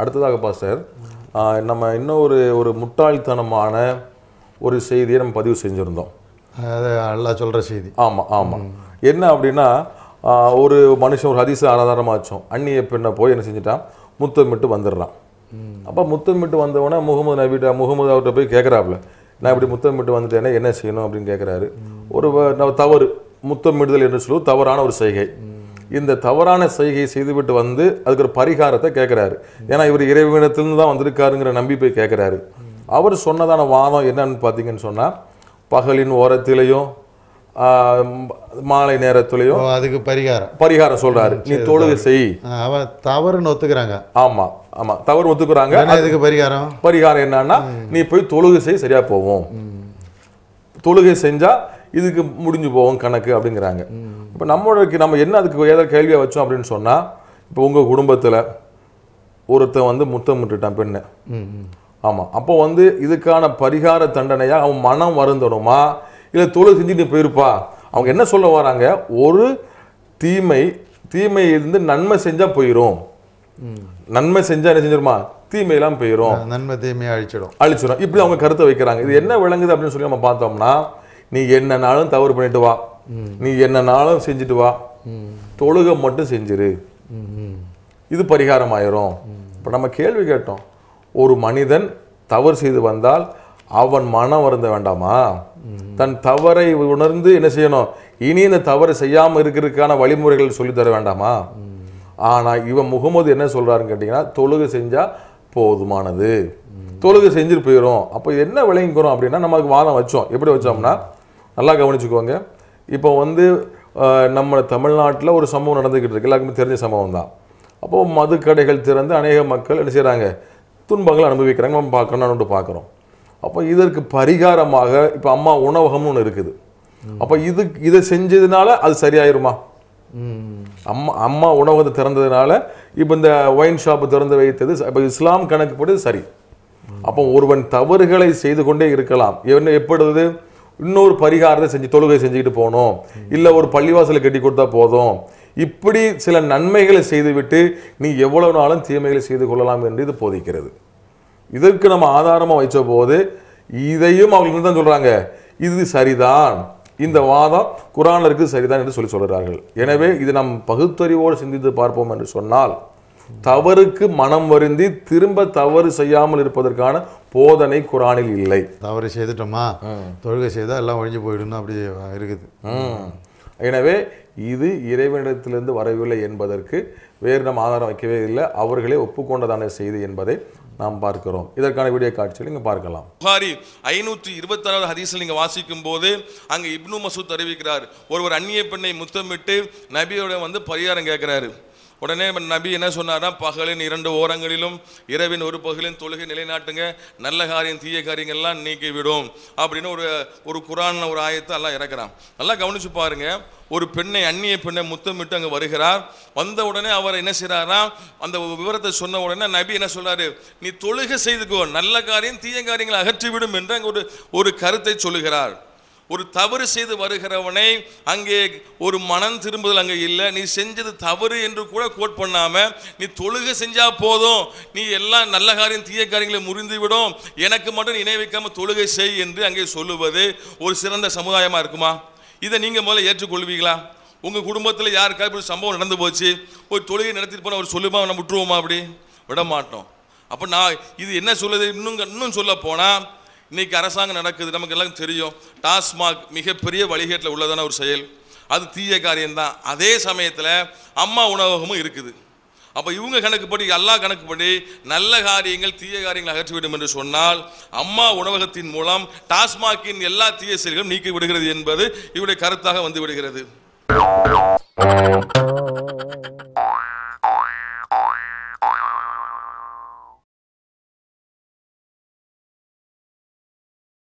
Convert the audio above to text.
அடுத்ததாக சார் நம்ம இன்னும் ஒரு ஒரு முட்டாள்தனமான ஒரு செய்தியை நம்ம பதிவு செஞ்சுருந்தோம் நல்லா சொல்கிற செய்தி ஆமாம் ஆமாம் என்ன அப்படின்னா ஒரு மனுஷன் ஒரு ஹதீஸை ஆதாரமாகச்சும் அந்நிய பெண்ணை போய் என்ன செஞ்சிட்டான் முத்தமிட்டு வந்துடுறான் அப்போ முத்தமிட்டு வந்தவொடனே முகமது நபிட்ட முகமது அவர்கிட்ட போய் கேட்குறாப்புல நான் இப்படி முத்தமிட்டு வந்துட்டேன்னா என்ன செய்யணும் அப்படின்னு கேட்குறாரு ஒரு தவறு முத்தமிடுதல் என்று சொல்லுவது தவறான ஒரு செய்கை இந்த தவறான செய்கையை செய்துவிட்டு வந்து அதுக்கு ஒரு பரிகாரத்தை கேட்குறாரு ஏன்னா இவர் இறைவனத்திலிருந்து தான் வந்திருக்காருங்கிற நம்பி போய் கேட்குறாரு அவர் சொன்னதான வாதம் என்னன்னு பார்த்தீங்கன்னு சொன்னால் பகலின் ஓரத்திலையும் மாலை நேரத்துலயோ அதுக்கு பரிகாரம் பரிகாரம் சொல்றாரு நீ தொழுது செய் தவறுன்னு ஒத்துக்கிறாங்க ஆமா ஆமா தவறு ஒத்துக்கிறாங்க அதுக்கு பரிகாரம் பரிகாரம் என்னன்னா நீ போய் தொழுகை செய் சரியா போவோம் தொழுகை செஞ்சா இதுக்கு முடிஞ்சு போவோம் கணக்கு அப்படிங்கிறாங்க இப்போ நம்மளுக்கு நம்ம என்ன அதுக்கு ஏதாவது கேள்வியாக வச்சோம் அப்படின்னு சொன்னால் இப்போ உங்கள் குடும்பத்தில் ஒருத்தன் வந்து முத்தம் விட்டுட்டான் பெண்ணு ஆமாம் அப்போ வந்து இதுக்கான பரிகார தண்டனையாக அவன் மனம் வருந்தணுமா இல்லை தொழில் செஞ்சுட்டு போயிருப்பா அவங்க என்ன சொல்ல வராங்க ஒரு தீமை தீமை இருந்து நன்மை செஞ்சால் போயிடும் நன்மை செஞ்சால் என்ன செஞ்சிருமா தீமையெல்லாம் போயிடும் நன்மை தீமையை அழிச்சிடும் அழிச்சிடும் இப்படி அவங்க கருத்தை வைக்கிறாங்க இது என்ன விளங்குது அப்படின்னு சொல்லி நம்ம பார்த்தோம்னா நீ என்னனாலும் தவறு பண்ணிட்டு வா நீ என்னனாலும் செஞ்சுட்டு வா தொழுக மட்டும் செஞ்சிரு இது பரிகாரம் ஆயிரும் இப்போ நம்ம கேள்வி கேட்டோம் ஒரு மனிதன் தவறு செய்து வந்தால் அவன் மனம் வருந்த வேண்டாமா தன் தவறை உணர்ந்து என்ன செய்யணும் இனி இந்த தவறு செய்யாமல் இருக்கிறதுக்கான வழிமுறைகள் சொல்லித்தர வேண்டாமா ஆனால் இவன் முகமது என்ன சொல்கிறாருன்னு கேட்டிங்கன்னா தொழுகு செஞ்சால் போதுமானது தொழுகு செஞ்சுட்டு போயிடும் அப்போ என்ன விளங்கிக்கிறோம் அப்படின்னா நமக்கு வாதம் வச்சோம் எப்படி வச்சோம்னா நல்லா கவனிச்சுக்கோங்க இப்போ வந்து நம்ம தமிழ்நாட்டில் ஒரு சம்பவம் நடந்துக்கிட்டு இருக்கு எல்லாருக்குமே தெரிஞ்ச சம்பவம் தான் அப்போது மதுக்கடைகள் திறந்து அநேக மக்கள் என்ன செய்கிறாங்க துன்பங்களை அனுபவிக்கிறாங்க நம்ம பார்க்கணும்னு பார்க்குறோம் அப்போ இதற்கு பரிகாரமாக இப்போ அம்மா உணவகம்னு ஒன்று இருக்குது அப்போ இது இதை செஞ்சதுனால அது சரியாயிருமா அம்மா அம்மா உணவகத்தை திறந்ததுனால இப்போ இந்த ஒயின் ஷாப்பு திறந்து வைத்தது இப்போ இஸ்லாம் கணக்குப்படி சரி அப்போ ஒருவன் தவறுகளை செய்து கொண்டே இருக்கலாம் என்ன எப்பொழுது இன்னொரு பரிகாரத்தை செஞ்சு தொழுகை செஞ்சுக்கிட்டு போகணும் இல்லை ஒரு பள்ளிவாசலை கட்டி கொடுத்தா போதும் இப்படி சில நன்மைகளை செய்துவிட்டு நீ எவ்வளவு நாளும் தீமைகளை செய்து கொள்ளலாம் என்று இது போதிக்கிறது இதற்கு நம்ம ஆதாரமாக வைச்ச போது இதையும் அவங்க தான் சொல்கிறாங்க இது சரிதான் இந்த வாதம் குரானில் இருக்குது சரிதான் என்று சொல்லி சொல்கிறார்கள் எனவே இது நம் பகுத்தறிவோடு சிந்தித்து பார்ப்போம் என்று சொன்னால் தவறுக்கு மனம் வருந்தி திரும்ப தவறு செய்யாமல் இருப்பதற்கான போதனை குரானில் இல்லை தவறு செய்துட்டோமா தொழுகை செய்தால் எல்லாம் ஒழிஞ்சு போயிடும் அப்படி இருக்குது எனவே இது இறைவனிடத்திலிருந்து வரவில்லை என்பதற்கு வேறு நம் ஆதாரம் வைக்கவே இல்லை அவர்களே ஒப்புக்கொண்டதான செய்தி என்பதை நாம் பார்க்கிறோம் இதற்கான வீடியோ காட்சியில் நீங்கள் பார்க்கலாம் புகாரி ஐநூற்றி இருபத்தாறாவது ஹதீஸில் நீங்கள் வாசிக்கும் போது அங்கே இப்னு மசூத் அறிவிக்கிறார் ஒருவர் அந்நிய பெண்ணை முத்தமிட்டு நபியோட வந்து பரிகாரம் கேட்குறாரு உடனே நபி என்ன சொன்னாராம் பகலின் இரண்டு ஓரங்களிலும் இரவின் ஒரு பகலின் தொழுகை நிலைநாட்டுங்க நல்ல காரியம் தீய காரியங்கள்லாம் விடும் அப்படின்னு ஒரு ஒரு குரான் ஒரு ஆயத்தை எல்லாம் இறக்குறான் நல்லா கவனிச்சு பாருங்க ஒரு பெண்ணை அந்நிய பெண்ணை முத்தமிட்டு அங்கே வருகிறார் வந்த உடனே அவர் என்ன செய்கிறாரா அந்த விவரத்தை சொன்ன உடனே நபி என்ன சொல்கிறாரு நீ தொழுகை செய்துக்கோ நல்ல காரியம் தீய காரியங்களை அகற்றிவிடும் என்று அங்கே ஒரு ஒரு கருத்தை சொல்லுகிறார் ஒரு தவறு செய்து வருகிறவனை அங்கே ஒரு மனம் திரும்புதல் அங்கே இல்லை நீ செஞ்சது தவறு என்று கூட கோட் பண்ணாமல் நீ தொழுகை செஞ்சால் போதும் நீ எல்லாம் நல்ல காரியம் தீய காரியங்களை முறிந்துவிடும் எனக்கு மட்டும் நினை தொழுகை செய் என்று அங்கே சொல்லுவது ஒரு சிறந்த சமுதாயமாக இருக்குமா இதை நீங்கள் முதல்ல ஏற்றுக்கொள்வீங்களா உங்கள் குடும்பத்தில் யாருக்காவது இப்படி சம்பவம் நடந்து போச்சு ஒரு தொழுகை நடத்திட்டு போனால் அவர் சொல்லுமா நம்ம விட்டுருவோமா அப்படி விட மாட்டோம் அப்போ நான் இது என்ன சொல்லுது இன்னும் இன்னும் சொல்ல போனால் இன்றைக்கி அரசாங்கம் நடக்குது நமக்கு எல்லாம் தெரியும் டாஸ்மாக் மிகப்பெரிய வழிகேட்டில் உள்ளதான ஒரு செயல் அது தீய காரியம்தான் அதே சமயத்தில் அம்மா உணவகமும் இருக்குது அப்போ இவங்க கணக்குப்படி எல்லா கணக்குப்படி நல்ல காரியங்கள் தீய காரியங்கள் அகற்றிவிடும் என்று சொன்னால் அம்மா உணவகத்தின் மூலம் டாஸ்மாகின் எல்லா தீய செயல்களும் நீக்கி விடுகிறது என்பது இவருடைய கருத்தாக வந்து விடுகிறது